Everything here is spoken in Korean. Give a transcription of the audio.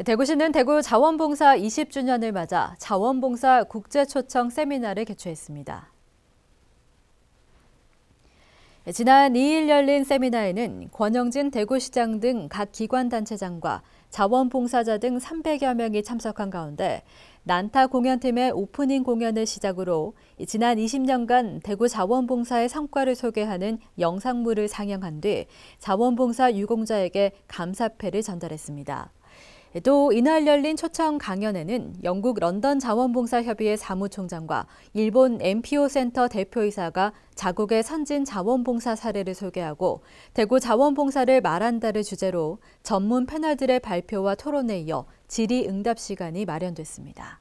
네, 대구시는 대구 자원봉사 20주년을 맞아 자원봉사 국제초청 세미나를 개최했습니다. 네, 지난 2일 열린 세미나에는 권영진 대구시장 등 각 기관단체장과 자원봉사자 등 300여 명이 참석한 가운데 난타 공연팀의 오프닝 공연을 시작으로 지난 20년간 대구 자원봉사의 성과를 소개하는 영상물을 상영한 뒤 자원봉사 유공자에게 감사패를 전달했습니다. 또 이날 열린 초청 강연에는 영국 런던 자원봉사협의회 사무총장과 일본 MPO 센터 대표이사가 자국의 선진 자원봉사 사례를 소개하고 대구 자원봉사를 말한다를 주제로 전문 패널들의 발표와 토론에 이어 질의응답 시간이 마련됐습니다.